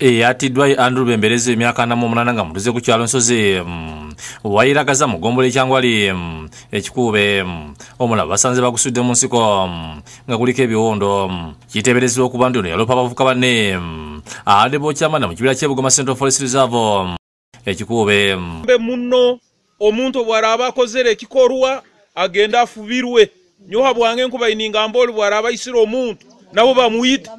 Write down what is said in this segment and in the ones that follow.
eyattiddwa eh, andrew bemberezi emyaka namu omunana nga mutuze ku kyalo nsozi mm, wayiragaza mu ggombolo ekyangwali mm, ekikuube mm, omulaba basanze bagusudde mu nsiko nga kuliko ebiwondo kiteeberezebwa okuba nti ono yaloopa abavuka banne ade bookyamana mu kibira ky'ebugoma central forest reserve ekikuube be munno omuntu obwala aba akozera ekikolwa agende afubirwe nyoha bwange enkuba ininga mba oli bwala aba ayisira omuntu nabo bamuyite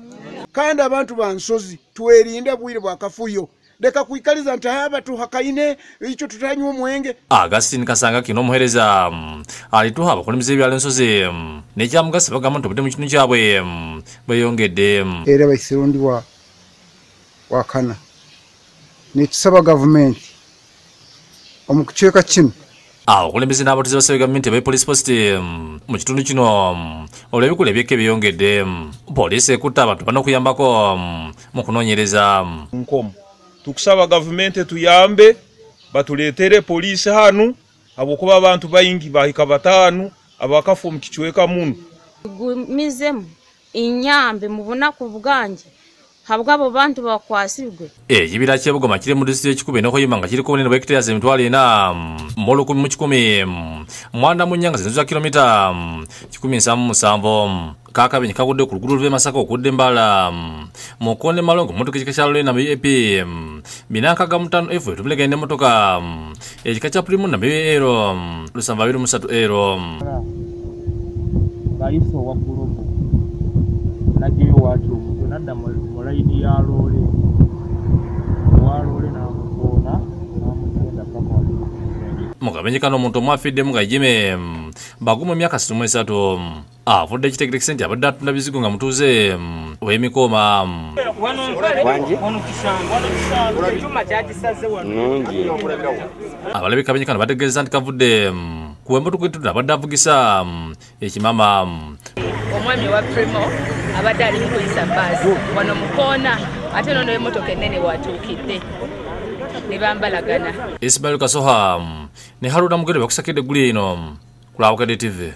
kandi abantu bansozi twerinde bwire bwakafuyo leka kwikaliza nti aba tuhakaine ico tutanywa omwenge agastin ah, kasanga kino omuhereza mm, alituha abakulembeze ebyalo ensozi mm, nekyamugasa bagamba nti obudde mu kino kyabwe mm, bweyongedde era baisirundiwa wakana netusaba gavumenti omukucweka kino akulembeze n'abatuzi basabe gavumenti ba police post mu kitundu kino olw'ebikulu ebyekka ebyeyongedde poliisi ekutta abantu bana okuyambako mu kunoonyereza nkomu tukusaba gavumenti tuyambe batuleetere poliisi hanu habwokuba abantu baingi bahika bataanu abakafa omu kicweka muno gumizemu inyambe mu bunaku bwange habwo abo bantu bakwasibwe eh ibira cyabugoma kiri muri site kikube noho yimanga kiri kubone nabwe kiteza mitwali na mm, molo kumi mu mm, mwanda munyanga zinzuza kilomita chikumi mm, nsambu musambo kaka kakudde ku lugulu luve masako okudde mbala mukonde malongo motoka ekika kyalole nabo ep binankaga mutano f etubulekene motoka ekika kya pulimu nabo ero lusanvu abiri musatu ero balifa owa gurupu naddeyo waati omuntu nadda mu layini ya loole waloole namukoona namugenda paka mukabenje kano omuntu omu afiddemu nga jime bagumu emyaka situmu esatu avudde ekitegere kisente abadde atunda bizigo nga mutuuze w'emikoma abalabi kabenje kano bategeeza nti kavudde mm, ku wembutu gwetudu abadde avugisa mm, ekimama mm, omwami wa primo abadde ali mukuyisa baasi wano mukoona ate nono emotoka ennene watuukidde ne bambalagana esibali kasoha ne haruna mugere bakusakidde eggulu eno kulawukadde tv